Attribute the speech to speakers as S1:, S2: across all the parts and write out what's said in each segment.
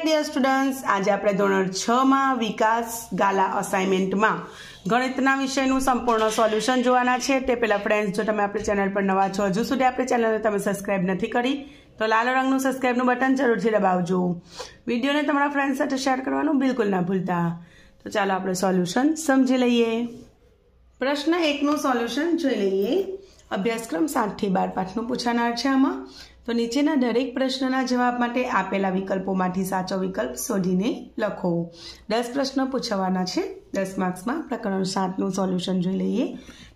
S1: back dear students આજે આપણે ધોરણ છમાં વિકાસ ગાલા અસાઇનમેન્ટમાં ગણિતના વિષયનું સંપૂર્ણ સોલ્યુશન જોવાના છે તે પહેલા ફ્રેન્ડ્સ જો તમે આપણી ચેનલ પર નવા છો હજુ સુધી આપણી ચેનલને તમે સબસ્ક્રાઇબ નથી કરી તો લાલ રંગનું સબસ્ક્રાઇબનું બટન જરૂરથી દબાવજો વિડીયોને તમારા ફ્રેન્ડ સાથે શેર કરવાનું બિલકુલ ના ભૂલતા તો ચાલો આપણે સોલ્યુશન સમજી લઈએ પ્રશ્ન એકનું સોલ્યુશન જોઈ લઈએ અભ્યાસક્રમ સાતથી બાર પાઠનું પૂછાનાર છે આમાં તો નીચેના દરેક પ્રશ્નના જવાબ માટે આપેલા વિકલ્પોમાંથી સાચો વિકલ્પ શોધીને લખો દસ પ્રશ્નો પૂછવાના છે દસ માર્ક્સમાં પ્રકરણ સાતનું સોલ્યુશન જોઈ લઈએ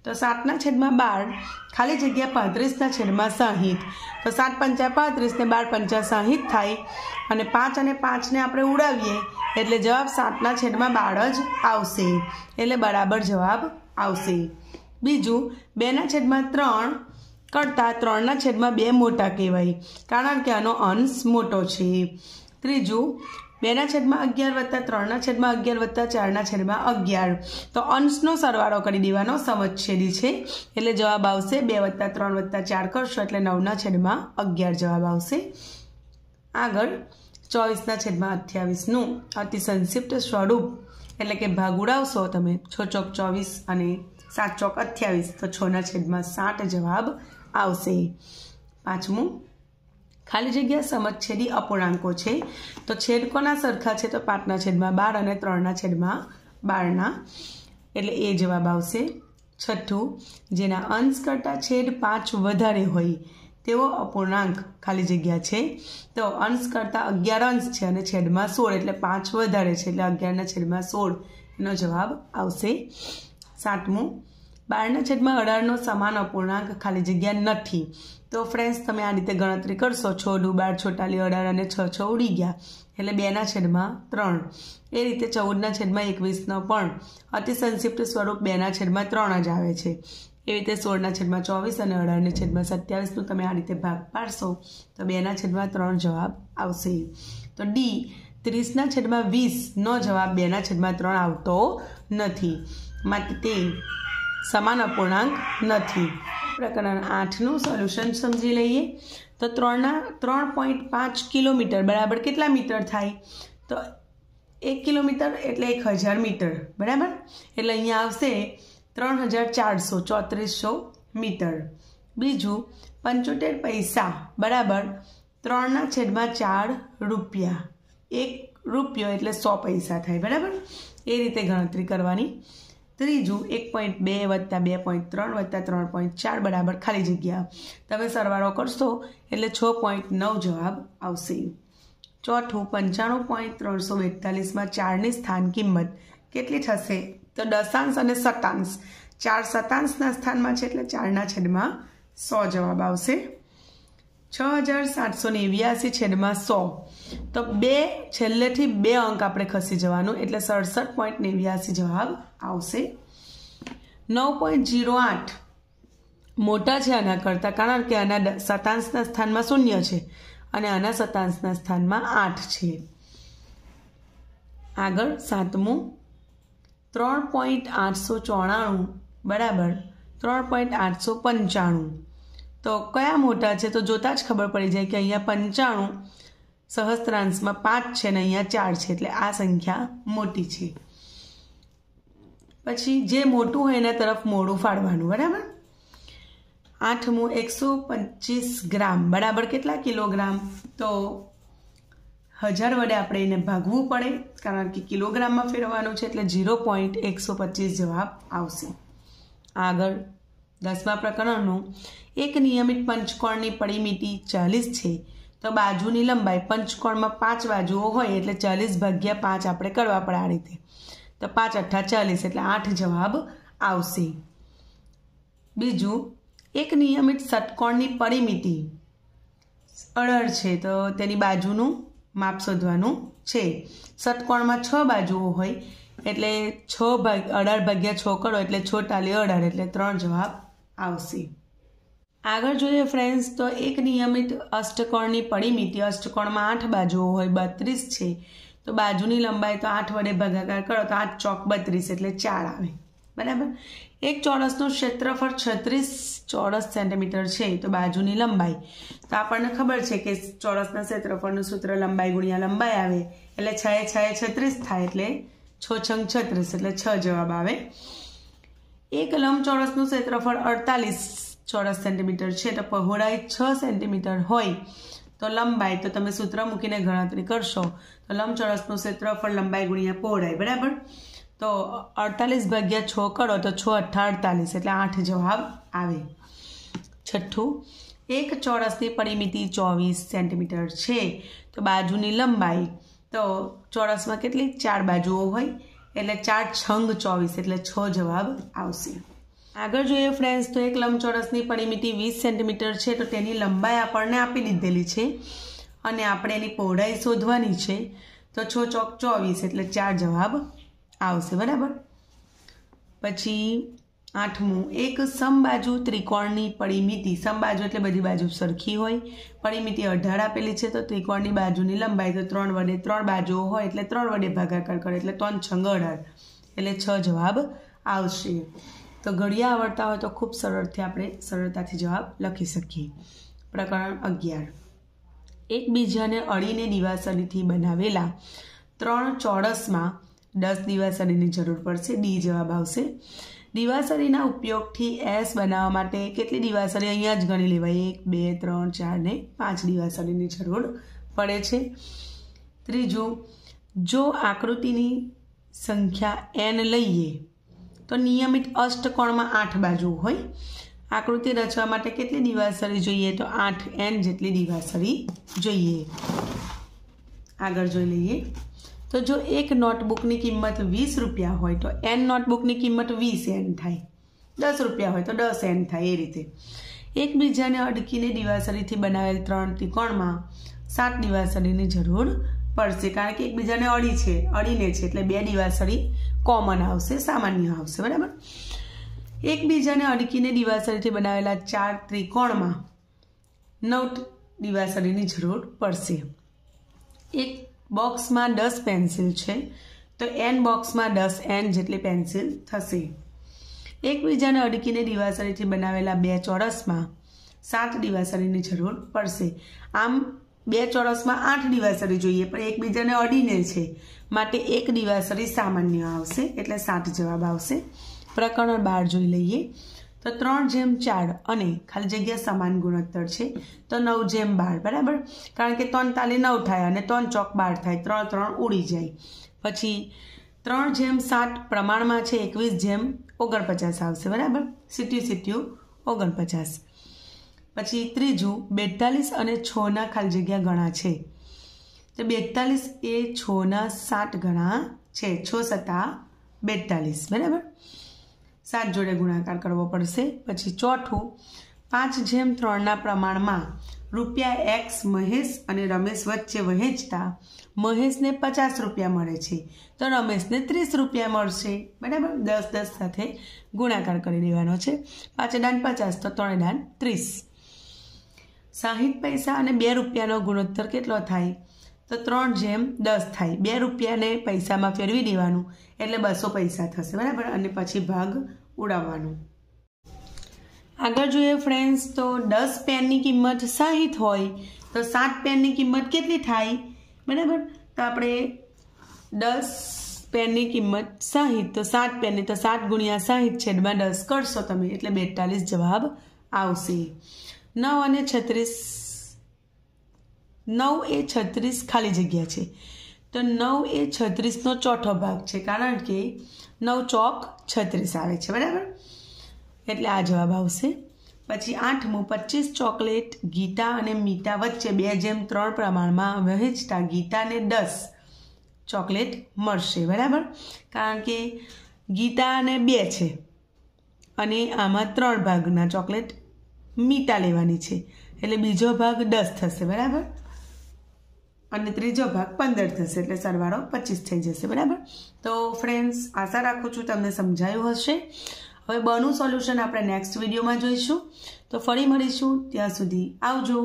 S1: તો સાતના છેદમાં બાર ખાલી જગ્યા પાંત્રીસના છેદમાં સાહીઠ તો સાત પંચા પાંત્રીસ ને બાર પંચા સાહીઠ થાય અને પાંચ અને પાંચને આપણે ઉડાવીએ એટલે જવાબ સાતના છેદમાં બાર જ આવશે એટલે બરાબર જવાબ આવશે બીજું બેના છેદમાં ત્રણ કરતાં ત્રણના છેદમાં બે મોટા કહેવાય કારણ કે આનો અંશ મોટો છે ત્રીજું બેના છેદમાં અગિયાર વત્તા ત્રણના છેદમાં અગિયાર વત્તા ચારના છેદમાં અગિયાર તો અંશનો સરવાળો કરી દેવાનો સમછેદી છે એટલે જવાબ આવશે બે વત્તા ત્રણ વત્તા ચાર કરશો એટલે નવના છેદમાં અગિયાર જવાબ આવશે આગળ ચોવીસના છેદમાં અઠ્યાવીસનું અતિ સંક્ષિપ્ત સ્વરૂપ એટલે કે ભાગ ઉડાવશો તમે છ ચોક ચોવીસ અને સાત ચોક અઠ્યાવીસ તો છના છેદમાં સાઠ જવાબ આવશે પાંચમું ખાલી જગ્યા સમછેદી અપૂર્ણાંકો છે તો છેદ કોના સરખા છે તો પાંચના છેદમાં બાર અને ત્રણના છેદમાં બારના એટલે એ જવાબ આવશે છઠ્ઠું જેના અંશ કરતાં છેદ પાંચ વધારે હોય તેવો અપૂર્ણાંક ખાલી જગ્યા છે તો અંશ કરતાં અગિયાર અંશ છે અને છેદમાં સોળ એટલે પાંચ વધારે છે એટલે અગિયારના છેદમાં સોળનો જવાબ આવશે સાતમું બારના છેદમાં અઢારનો સમાન અપૂર્ણાંક ખાલી જગ્યા નથી તો ફ્રેન્ડ્સ તમે આ રીતે ગણતરી કરશો છોડું બાર છોટાલી અઢાર અને છ છ ઉડી ગયા એટલે બેના છેદમાં ત્રણ એ રીતે ચૌદના છેદમાં એકવીસનો પણ અતિ સંક્ષિપ્ત સ્વરૂપ બેના છેદમાં ત્રણ જ આવે છે એ રીતે સોળના છેદમાં ચોવીસ અને અઢારના છેદમાં સત્યાવીસનું તમે આ રીતે ભાગ પાડશો તો બેના છેદમાં ત્રણ જવાબ આવશે તો ડી ત્રીસના છેદમાં વીસનો જવાબ બેના છેદમાં ત્રણ આવતો નથી માટે તે સમાન અપૂર્ણાંક નથી પ્રકરણ આઠનું સોલ્યુશન સમજી લઈએ તો ત્રણના ત્રણ પોઈન્ટ પાંચ કિલોમીટર બરાબર કેટલા મીટર થાય તો એક કિલોમીટર એટલે એક હજાર મીટર બરાબર એટલે અહીંયા આવશે ત્રણ હજાર ચારસો ચોત્રીસો મીટર બીજું પંચોતેર પૈસા બરાબર ત્રણના છેદમાં ચાર રૂપિયા એક રૂપિયો એટલે સો પૈસા થાય બરાબર એ રીતે ગણતરી કરવાની ત્રીજું એક પોઈન્ટ બે વત્તા બે પોઈન્ટ ત્રણ વત્તા ત્રણ પોઈન્ટ ચાર બરાબર ખાલી જગ્યા તમે સરવાળો કરશો એટલે છ પોઈન્ટ નવ જવાબ આવશે ચોથું પંચાણું પોઈન્ટ ત્રણસો બેતાલીસમાં ચારની સ્થાન કિંમત કેટલી થશે તો દશાંશ અને સતાંશ ચાર સતાંશના સ્થાનમાં છે એટલે ચારના છેદમાં સો જવાબ આવશે છ હજાર સાતસો ને એવ્યાસી છેદમાં સો તો બે છેલ્લેથી બે અંક આપણે ખસી જવાનું એટલે સડસઠ પોઈન્ટ નેવ્યાસી જવાબ આવશે નવ પોઈન્ટ જીરો આઠ મોટા છે આના કરતાં કારણ કે આના સતાંશના સ્થાનમાં શૂન્ય છે અને આના સતાંશના સ્થાનમાં આઠ છે આગળ સાતમું ત્રણ પોઈન્ટ આઠસો ચોરાણું બરાબર ત્રણ પોઈન્ટ આઠસો પંચાણું તો કયા મોટા છે તો જોતાં જ ખબર પડી જાય કે અહીંયા પંચાણું સહસ્ત્રાંશમાં પાંચ છે ને અહીંયા ચાર છે એટલે આ સંખ્યા મોટી છે પછી જે મોટું હોય એના તરફ મોડું ફાડવાનું બરાબર આઠમું એકસો પચીસ ગ્રામ બરાબર કેટલા કિલોગ્રામ તો હજાર વડે આપણે એને ભાગવું પડે કારણ કે કિલોગ્રામમાં ફેરવવાનું છે એટલે ઝીરો પોઈન્ટ એકસો પચીસ જવાબ આવશે આગળ દસમા પ્રકરણનું એક નિયમિત પંચકોણની પરિમિતિ ચાલીસ છે તો બાજુની લંબાઈ પંચકોણમાં પાંચ બાજુઓ હોય એટલે ચાલીસ ભાગ્યા પાંચ આપણે કરવા પડે આ રીતે તો પાંચ અઠ્ઠા ચાલીસ એટલે આઠ જવાબ આવશે બીજું એક નિયમિત ષટકોણની પરિમિતિ અડર છે તો તેની બાજુનું માપ શોધવાનું છે ષટકોણમાં છ બાજુઓ હોય એટલે છ ભાગ અઢાર ભાગ્યા છ કરો એટલે છ ટાલી અઢાર એટલે ત્રણ જવાબ આવશે આગળ જોઈએ ફ્રેન્ડ્સ તો એક નિયમિત અષ્ટકોણની પરિમિતિ અષ્ટકોણમાં આઠ બાજુઓ હોય બત્રીસ છે તો બાજુની લંબાઈ તો આઠ વડે ભગાકાર કરો તો આઠ ચોક બત્રીસ એટલે ચાર આવે બરાબર એક ચોરસનું ક્ષેત્રફળ છત્રીસ ચોરસ સેન્ટીમીટર છે તો બાજુની લંબાઈ તો આપણને ખબર છે કે ચોરસના ક્ષેત્રફળનું સૂત્ર લંબાઈ ગુણ્યા લંબાઈ આવે એટલે છ એ છ એ છત્રીસ થાય એટલે છ છંગ છત્રીસ એટલે છ જવાબ આવે એક લંબચોરસનું ક્ષેત્રફળ અડતાલીસ ચોરસ સેન્ટીમીટર છે તો પહોળાઈ છ સેન્ટીમીટર હોય તો લંબાઈ તો તમે સૂત્ર મૂકીને ગણતરી કરશો તો લંબચોરસનું ક્ષેત્રફળ લંબાઈ ગુણ્યા પહોળાઈ બરાબર તો અડતાલીસ ભાગ્યા છ કરો તો છ અઠ્ઠા અડતાલીસ એટલે આઠ જવાબ આવે છઠ્ઠું એક ચોરસની પરિમિતિ ચોવીસ સેન્ટીમીટર છે તો બાજુની લંબાઈ તો ચોરસમાં કેટલી ચાર બાજુઓ હોય એટલે ચાર છંગ ચોવીસ એટલે છ જવાબ આવશે આગળ જોઈએ ફ્રેન્ડ્સ તો એક લંબચોરસની પરિમિતિ વીસ સેન્ટીમીટર છે તો તેની લંબાઈ આપણને આપી દીધેલી છે અને આપણે એની પહોળાઈ શોધવાની છે તો છ ચોક ચોવીસ એટલે ચાર જવાબ આવશે બરાબર પછી આઠમું એક સમબાજુ ત્રિકોણની પરિમિતિ સમબાજુ એટલે બધી બાજુ સરખી હોય પરિમિતિ અઢાર આપેલી છે તો ત્રિકોણની બાજુની લંબાઈ તો ત્રણ વડે ત્રણ બાજુઓ હોય એટલે ત્રણ વડે ભાગાકાર કરે એટલે ત્રણ છંગ અઢાર એટલે છ જવાબ આવશે તો ઘડિયા આવડતા હોય તો ખૂબ સરળથી આપણે સરળતાથી જવાબ લખી શકીએ પ્રકરણ અગિયાર એકબીજાને અળીને દિવાસળીથી બનાવેલા ત્રણ ચોરસમાં દસ દિવાસળીની જરૂર પડશે ડી જવાબ આવશે દિવાસળીના ઉપયોગથી એસ બનાવવા માટે કેટલી દિવાસળી અહીંયા જ ગણી લેવાય એક બે ત્રણ ચાર ને પાંચ દિવાસળીની જરૂર પડે છે ત્રીજું જો આકૃતિની સંખ્યા એન લઈએ તો નિયમિત અષ્ટકોણમાં આઠ બાજુ હોય આકૃતિ રચવા માટે કેટલી દિવાસળી જોઈએ તો આઠ એન જેટલી દિવાસળી જોઈએ આગળ જોઈ લઈએ તો જો એક નોટબુકની કિંમત વીસ રૂપિયા હોય તો એન નોટબુકની કિંમત વીસ એન થાય દસ રૂપિયા હોય તો દસ એન થાય એ રીતે એકબીજાને અડકીને દિવાસળીથી બનાવેલ ત્રણ ત્રિકોણમાં સાત દિવાસળીની જરૂર પડશે કારણ કે એકબીજાને અડી છે અડીને છે એટલે બે દિવાસળી કોમન આવશે સામાન્ય આવશે બરાબર એકબીજાને અડકીને દિવાસળીથી બનાવેલા ચાર ત્રિકોણમાં નવ દિવાસળીની જરૂર પડશે એક બોક્સમાં દસ પેન્સિલ છે તો એન બોક્સમાં દસ એન જેટલી પેન્સિલ થશે એકબીજાને અડકીને દિવાસળીથી બનાવેલા બે ચોરસમાં સાત દિવાસળીની જરૂર પડશે આમ બે ચોરસમાં આઠ દિવાસળી જોઈએ પણ એકબીજાને અડીને છે માટે એક દિવાસળી સામાન્ય આવશે એટલે સાત જવાબ આવશે પ્રકરણ બાર જોઈ લઈએ તો ત્રણ જેમ ચાર અને ખાલી જગ્યા સમાન ગુણોત્તર છે તો નવ જેમ બાર બરાબર કારણ કે ત્રણ તાલી નવ થાય અને ત્રણ ચોક બાર થાય ત્રણ ત્રણ ઉડી જાય પછી ત્રણ જેમ સાત પ્રમાણમાં છે એકવીસ જેમ ઓગણપચાસ આવશે બરાબર સીટ્યું સીટ્યું ઓગણપચાસ પછી ત્રીજું બેતાલીસ અને છના ખાલી જગ્યા ગણા છે તો બેતાલીસ એ છના સાત ગણા છે છ સત્તા બેતાલીસ બરાબર સાત જોડે ગુણાકાર કરવો પડશે પછી ચોથું પાંચ જેમ ત્રણના પ્રમાણમાં રૂપિયા એક્સ મહેશ અને રમેશ વચ્ચે વહેંચતા મહેશને પચાસ રૂપિયા મળે છે તો રમેશને ત્રીસ રૂપિયા મળશે બરાબર દસ દસ સાથે ગુણાકાર કરી દેવાનો છે પાંચે દાન પચાસ તો ત્રણે દાન ત્રીસ સાહીઠ પૈસા અને બે રૂપિયાનો ગુણોત્તર કેટલો થાય તો ત્રણ જેમ દસ થાય બે રૂપિયાને પૈસામાં ફેરવી દેવાનું એટલે બસો પૈસા થશે બરાબર અને પછી ભાગ ઉડાવવાનો આગળ જોઈએ ફ્રેન્ડ્સ તો દસ પેનની કિંમત સાહીઠ હોય તો સાત પેનની કિંમત કેટલી થાય બરાબર તો આપણે દસ પેનની કિંમત સાહીઠ તો સાત પેનની તો સાત ગુણ્યા સાહીઠ છેદમાં દસ કરશો તમે એટલે બેતાલીસ જવાબ આવશે નવ અને છત્રીસ નવ એ છત્રીસ ખાલી જગ્યા છે તો નવ એ છત્રીસનો ચોથો ભાગ છે કારણ કે નવ ચોક છત્રીસ આવે છે બરાબર એટલે આ જવાબ આવશે પછી આઠમું પચીસ ચોકલેટ ગીતા અને મીતા વચ્ચે બે જેમ ત્રણ પ્રમાણમાં વહેંચતા ગીતાને દસ ચોકલેટ મળશે બરાબર કારણ કે ગીતા અને બે છે અને આમાં ત્રણ ભાગના ચોકલેટ મીતા લેવાની છે એટલે બીજો ભાગ દસ થશે બરાબર અને ત્રીજો ભાગ પંદર થશે એટલે સરવાળો પચીસ થઈ જશે બરાબર તો ફ્રેન્ડ્સ આશા રાખું છું તમને સમજાયું હશે હવે બનું સોલ્યુશન આપણે નેક્સ્ટ વિડીયોમાં જોઈશું તો ફરી મળીશું ત્યાં સુધી આવજો